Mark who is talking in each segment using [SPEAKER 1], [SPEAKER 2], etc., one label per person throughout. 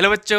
[SPEAKER 1] hello बच्चों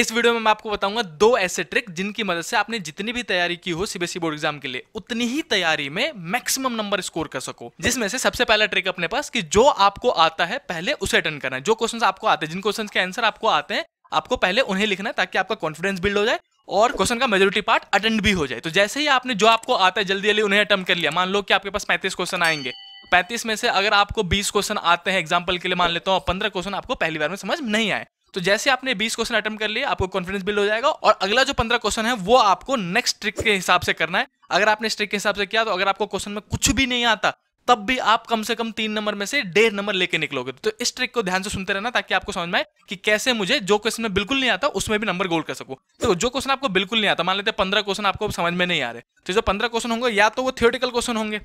[SPEAKER 1] इस video में मैं आपको बताऊंगा दो ऐसे ट्रिक जिनकी मदद से आपने जितनी भी तैयारी की हो सीबीएसई बोर्ड एग्जाम के लिए उतनी ही तैयारी में मैक्सिमम नंबर स्कोर कर सको जिसमें से सबसे पहला ट्रिक अपने पास कि जो आपको आता है पहले उसे अटेंड करना है जो क्वेश्चन आपको आते हैं जिन क्वेश्चन के आंसर आपको आते हैं आपको पहले उन्हें लिखना है ताकि आपका कॉन्फिडेंस बिल्ड हो जाए और क्वेश्चन का मेजोरिटी पार्ट अटेंड भी हो जाए तो जैसे ही आपने जो आपको आता है जल्दी जल्दी उन्हें अटेम्प्ट कर लिया मान लो कि आपके पास पैंतीस क्वेश्चन आएंगे पैंतीस में से अगर आपको बीस क्वेश्चन आते हैं एग्जाम्पल के लिए मान लेता हूँ पंद्रह क्वेश्चन आपको पहली बार में समझ नहीं आए तो जैसे आपने 20 क्वेश्चन अटेम्प्ट कर लिए आपको कॉन्फिडेंस बिल्ड हो जाएगा और अगला जो 15 क्वेश्चन है वो आपको नेक्स्ट ट्रिक के हिसाब से करना है अगर आपने ट्रिक के हिसाब से किया तो अगर आपको क्वेश्चन में कुछ भी नहीं आता तब भी आप कम से कम तीन नंबर में से डेढ़ नंबर लेके निकलोगे तो इस ट्रिक को ध्यान से सुनते रहना ताकि आपको समझ में आए कि कैसे मुझे जो क्वेश्चन में बिल्कुल नहीं आता उसमें भी नंबर गोल कर सकूं तो जो क्वेश्चन आपको बिल्कुल नहीं आता मान लेते पंद्रह क्वेश्चन आपको समझ में नहीं आ रहे तो जो पंद्रह क्वेश्चन होंगे या तो वो थियोटिकल क्वेश्चन होंगे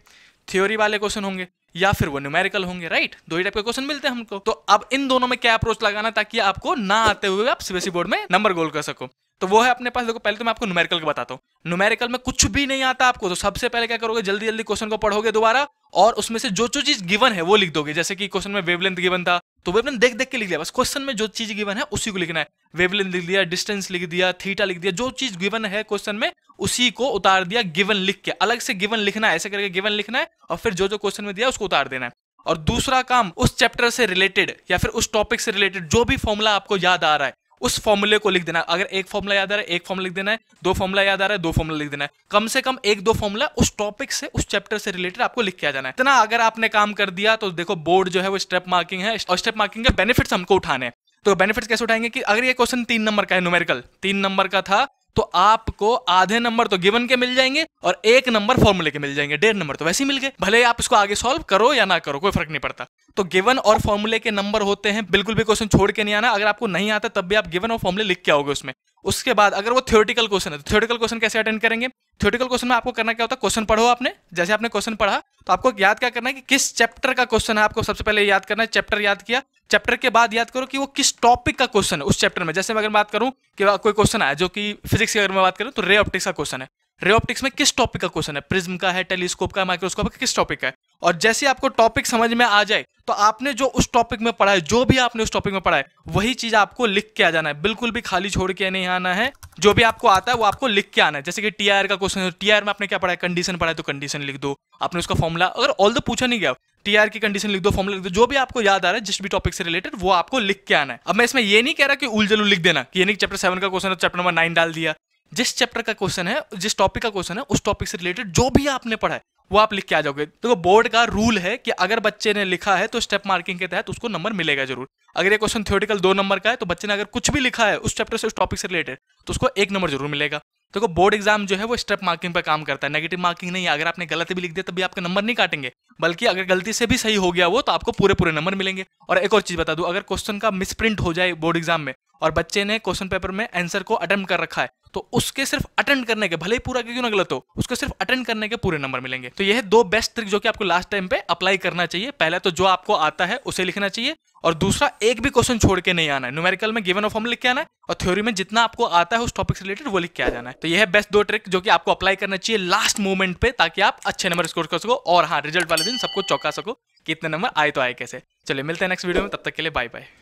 [SPEAKER 1] थ्योरी वाले क्वेश्चन होंगे या फिर वो न्यूमेरिकल होंगे राइट दो ही टाइप के क्वेश्चन मिलते हैं हमको तो अब इन दोनों में क्या अप्रोच लगाना ताकि आपको ना आते हुए आप सीबीएसई बोर्ड e में नंबर गोल कर सको तो वो है अपने पास देखो पहले तो मैं आपको न्यूमेरिकल के बताता हूँ न्यूमेरिकल में कुछ भी नहीं आता आपको तो सबसे पहले क्या करोगे जल्दी जल्दी क्वेश्चन को पढ़ोगे दोबारा और उसमें से जो जो चीज गिवन है वो लिख दोगे जैसे कि क्वेश्चन में वेवलेंथ गिवन था तो वेवलेंथ देख देख के लिख लिया बस क्वेश्चन में जो चीज गिवन है उसी को लिखना है वेवलेंथ लिख दिया डिस्टेंस लिख दिया थीटा लिख दिया जो चीज गिवन है क्वेश्चन में उसी को उतार दिया गिवन लिख के अलग से गिवन लिखना है ऐसे करके गिवन लिखना है और फिर जो जो क्वेश्चन में दिया उसको उतार देना है और दूसरा काम उस चैप्टर से रिलेटेड या फिर उस टॉपिक से रिलेटेड जो भी फॉर्मूला आपको याद आ रहा है उस फॉर्मूले को लिख देना अगर एक फॉर्मूला याद आ रहा है एक फॉर्मूला लिख देना है दो फॉर्मूला याद आ रहा है दो फॉर्मूला लिख देना है कम से कम एक दो फॉर्मूला उस टॉपिक से उस चैप्टर से रिलेटेड आपको लिख के आ जाना है इतना अगर आपने काम कर दिया तो देखो बोर्ड जो है वो स्टेप मार्किंग है और स्टेप मार्किंग के बेनिफिट्स हमको उठाने तो बेनिफिट्स कैसे उठाएंगे कि अगर ये क्वेश्चन तीन नंबर का है न्यूमेरिकल तीन नंबर का था तो आपको आधे नंबर तो गिवन के मिल जाएंगे और एक नंबर फॉर्मूले के मिल जाएंगे डेढ़ नंबर तो वैसे ही मिल गए भले आप इसको आगे सॉल्व करो या ना करो कोई फर्क नहीं पड़ता तो गिवन और फॉर्मूले के नंबर होते हैं बिल्कुल भी क्वेश्चन छोड़ के नहीं आना अगर आपको नहीं आता तब भी आप गिवन और फॉर्मूले लिख के आओगे उसमें उसके बाद अगर वो थ्योरेटिकल क्वेश्चन है तो थ्योरेटिकल क्वेश्चन कैसे अटेंड करेंगे थ्योरेटिकल क्वेश्चन में आपको करना क्या होता है क्वेश्चन पढ़ो आपने जैसे आपने क्वेश्चन पढ़ा तो आपको याद क्या करना है कि किस चैप्टर का क्वेश्चन है आपको सबसे पहले याद करना है चैप्टर याद किया चैप्टर के बाद याद करो कि वो किस टॉपिक का क्वेश्चन है उस चैप्टर में जैसे मैं अगर बात करूँ कि कोई क्वेश्चन आया जो कि फिजिक्स की अगर मैं बात करूँ तो रे ऑप्टिक्स का क्वेश्चन है रे ऑप्टिक्स में किस टॉपिक का क्वेश्चन है प्रिज्म का है टेलीस्कोप का माइक्रोस्कोप का किस टॉपिक का है और जैसे आपको टॉपिक समझ में आ जाए तो आपने जो उस टॉपिक में पढ़ा है जो भी आपने उस टॉपिक में पढ़ा है वही चीज आपको लिख के आ जाना है बिल्कुल भी खाली छोड़ के नहीं आना है जो भी आपको आता है वो आपको लिख के आना है जैसे कि टीआर का क्वेश्चन टीआर तो में आपने क्या पढ़ा है कंडीशन पढ़ा है तो कंडीशन लिख दो आपने उसका फॉर्मुला अगर ऑल द पूछा नहीं गया टीआर की कंडीशन लिख दो फॉर्मुला लिख दो जो भी आपको याद आ रहा है जिस भी टॉपिक से रिलेटेड वो आपको लिख के आना है अब मैं इसमें ये नहीं कह रहा कि उलझलू लिख देना कि यानी चैप्टर सेवन का क्वेश्चन है चैप्टर नंबर नाइन डाल दिया जिस चैप्टर का क्वेश्चन है जिस टॉपिक का क्वेश्चन है उस टॉपिक से रिलेटेड जो भी आपने पढ़ा है वो आप लिख के आ जाओगे देखो तो बोर्ड का रूल है कि अगर बच्चे ने लिखा है तो स्टेप मार्किंग के तहत उसको नंबर मिलेगा जरूर अगर ये क्वेश्चन थ्योरेटिकल दो नंबर का है तो बच्चे ने अगर कुछ भी लिखा है उस चैप्टर से उस टॉपिक से रिलेटेड तो उसको एक नंबर जरूर मिलेगा देखो तो बोर्ड एग्जाम जो है वो स्टेप मार्किंग पर काम करता है नेगेटिव मार्किंग नहीं है अगर आपने गलत भी लिख दिया तभी आपका नंबर नहीं काटेंगे बल्कि अगर गलती से भी सही हो गया वो तो आपको पूरे पूरे नंबर मिलेंगे और एक और चीज बता दू अगर क्वेश्चन का मिसप्रिंट हो जाए बोर्ड एग्जाम में और बच्चे ने क्वेश्चन पेपर में आंसर को अटेम्प्ट कर रखा है तो उसके सिर्फ अटेंड करने के भले ही पूरा क्यों ना गलत हो उसके सिर्फ अटेंड करने के पूरे नंबर मिलेंगे तो यह दो बेस्ट ट्रिक जो कि आपको लास्ट टाइम पे अप्लाई करना चाहिए पहले तो जो आपको आता है उसे लिखना चाहिए और दूसरा एक भी क्वेश्चन छोड़ के नहीं आना है न्यूमेरिकल में गिवन ऑफ हम लिख के आना है और थ्योरी में जितना आपको आता है उस टॉपिक से रिलेटेड वो लिख के आ जाना है तो यह है बेस्ट दो ट्रिक जो कि आपको अप्लाई करना चाहिए लास्ट मोमेंट पे ताकि आप अच्छे नंबर स्कोर कर सको और हाँ रिजल्ट वाले दिन सबको चौका सको कितने नंबर आए तो आए कैसे चलिए मिलते हैं नेक्स्ट वीडियो में तब तक के लिए बाय बाय